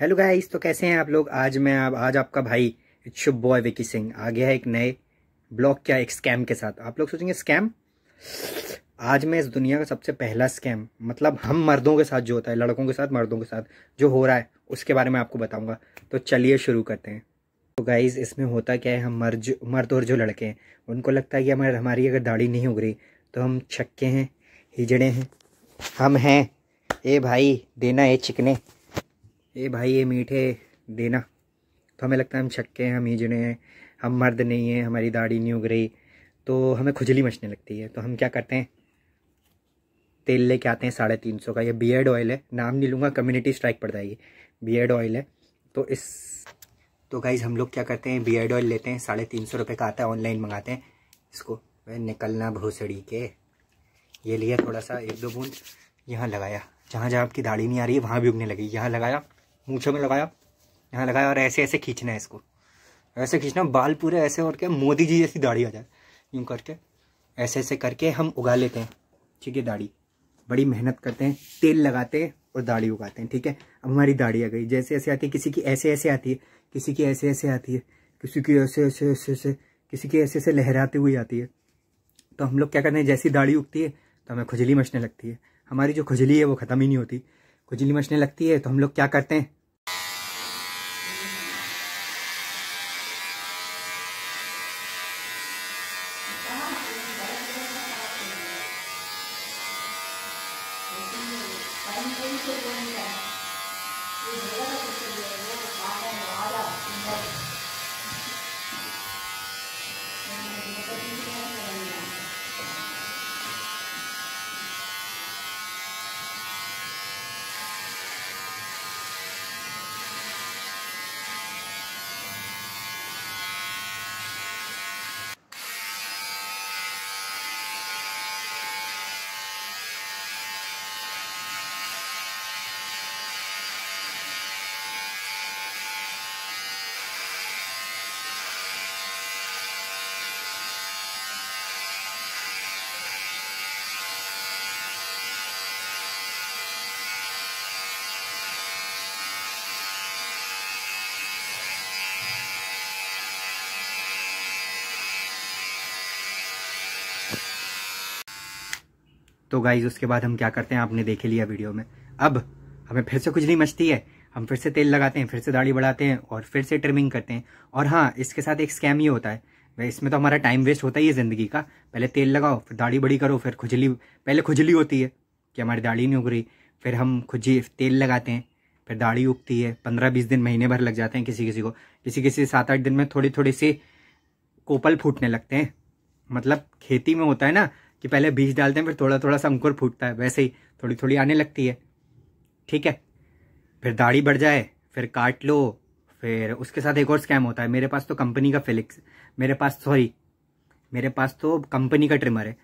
hello guys तो कैसे हैं आप लोग आज मैं आप आज आपका भाई शुभ बॉय विकी सिंह आ गया है एक नए ब्लॉग क्या एक स्कैम के साथ आप लोग सोचेंगे स्कैम आज मैं इस दुनिया का सबसे पहला स्कैम मतलब हम मर्दों के साथ जो होता है लड़कों के साथ मर्दों के साथ जो हो रहा है उसके बारे में आपको बताऊँगा तो चलिए शुरू करते हैं तो गाइज़ इसमें होता क्या है हम मर्द मर्द और जो लड़के हैं उनको लगता है कि हमारे हमारी अगर दाढ़ी नहीं उग रही तो हम छक्के हैं हिजड़े हैं हम हैं ए भाई देना है चिकने ये भाई ये मीठे देना तो हमें लगता है हम छक्के हैं हम हिजड़े हैं हम मर्द नहीं हैं हमारी दाढ़ी नहीं उग रही तो हमें खुजली मचने लगती है तो हम क्या करते हैं तेल लेके आते हैं साढ़े तीन सौ का ये बियर्ड ऑयल है नाम नहीं लूँगा कम्युनिटी स्ट्राइक पड़ जाएगी बियर्ड ऑयल है तो इस तो गाइज हम लोग क्या करते हैं बियर्ड ऑयल लेते हैं साढ़े तीन सौ रुपये का आता है ऑनलाइन मंगाते हैं इसको निकलना भोसड़ी के ये लिया थोड़ा सा एक दो बूंद यहाँ लगाया जहाँ जहाँ आपकी दाढ़ी नहीं आ रही है वहाँ भी उगने लगी यहाँ लगाया मूछों में लगाया यहाँ लगाया और ऐसे ऐसे खींचना है इसको ऐसे खींचना बाल पूरे ऐसे और क्या मोदी जी जैसी दाढ़ी आ जाए यूँ करके ऐसे ऐसे करके हम उगा लेते हैं ठीक है दाढ़ी बड़ी मेहनत करते हैं तेल लगाते हैं और दाढ़ी उगाते हैं ठीक है अब हमारी दाढ़ी आ गई जैसे ऐसे आती है किसी की ऐसे ऐसे आती है किसी की ऐसे ऐसे आती है किसी की ऐसे ऐसे ऐसे ऐसे किसी की ऐसे ऐसे लहराती हुई आती है तो हम लोग क्या करते हैं जैसी दाढ़ी उगती है तो हमें खुजली मचने लगती है हमारी जो खुजली है वो ख़त्म ही नहीं होती खुजली मचने लगती है तो हम लोग क्या करते हैं 这姑娘。तो गाइज उसके बाद हम क्या करते हैं आपने देख लिया वीडियो में अब हमें फिर से कुछ नहीं मचती है हम फिर से तेल लगाते हैं फिर से दाढ़ी बढ़ाते हैं और फिर से ट्रिमिंग करते हैं और हाँ इसके साथ एक स्कैम ये होता है भाई इसमें तो हमारा टाइम वेस्ट होता ही है ज़िंदगी का पहले तेल लगाओ फिर दाढ़ी बड़ी करो फिर खुजली पहले खुजली होती है कि हमारी दाढ़ी नहीं उग रही फिर हम खुजी तेल लगाते हैं फिर दाढ़ी उगती है पंद्रह बीस दिन महीने भर लग जाते हैं किसी किसी को किसी किसी सात आठ दिन में थोड़ी थोड़ी सी कोपल फूटने लगते हैं मतलब खेती में होता है ना कि पहले बीज डालते हैं फिर थोड़ा थोड़ा सा अंकुर फूटता है वैसे ही थोड़ी थोड़ी आने लगती है ठीक है फिर दाढ़ी बढ़ जाए फिर काट लो फिर उसके साथ एक और स्कैम होता है मेरे पास तो कंपनी का फिलिक्स मेरे पास सॉरी मेरे पास तो कंपनी का ट्रिमर है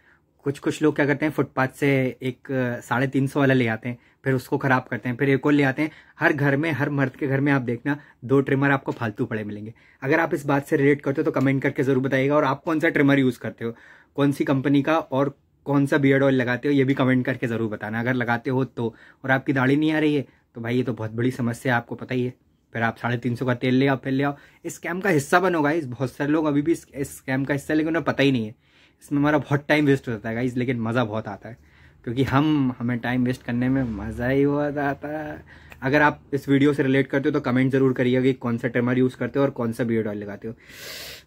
कुछ कुछ लोग क्या करते हैं फुटपाथ से एक साढ़े तीन सौ वाला ले आते हैं फिर उसको ख़राब करते हैं फिर एक और ले आते हैं हर घर में हर मर्द के घर में आप देखना दो ट्रिमर आपको फालतू पड़े मिलेंगे अगर आप इस बात से रिलेट करते हो तो कमेंट करके ज़रूर बताइएगा और आप कौन सा ट्रिमर यूज़ करते हो कौन सी कंपनी का और कौन सा बियर्ड ऑयल लगाते हो ये भी कमेंट करके ज़रूर बताना अगर लगाते हो तो और आपकी दाढ़ी नहीं आ रही है तो भाई ये तो बहुत बड़ी समस्या है आपको पता ही है फिर आप साढ़े तीन सौ का तेल ले आओ फिर ले आओ इस स्कैम का हिस्सा बनोगा इस बहुत सारे लोग अभी भी इस स्कैम का हिस्सा लेकिन उन्हें पता ही नहीं है इसमें हमारा बहुत टाइम वेस्ट होता है गाइज लेकिन मज़ा बहुत आता है क्योंकि हम हमें टाइम वेस्ट करने में मज़ा ही बहुत आता है अगर आप इस वीडियो से रिलेट करते हो तो कमेंट ज़रूर करिएगा कि कौन सा ट्रिमर यूज़ करते हो और कौन सा बियड ऑयल लगाते हो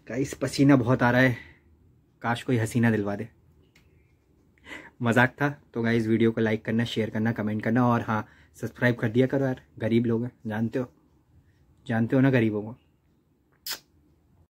गाइस पसीना बहुत आ रहा है काश कोई हसीना दिलवा दे मजाक था तो गाइस वीडियो को लाइक करना शेयर करना कमेंट करना और हाँ सब्सक्राइब कर दिया करो यार गरीब लोग हैं जानते हो जानते हो ना गरीबों को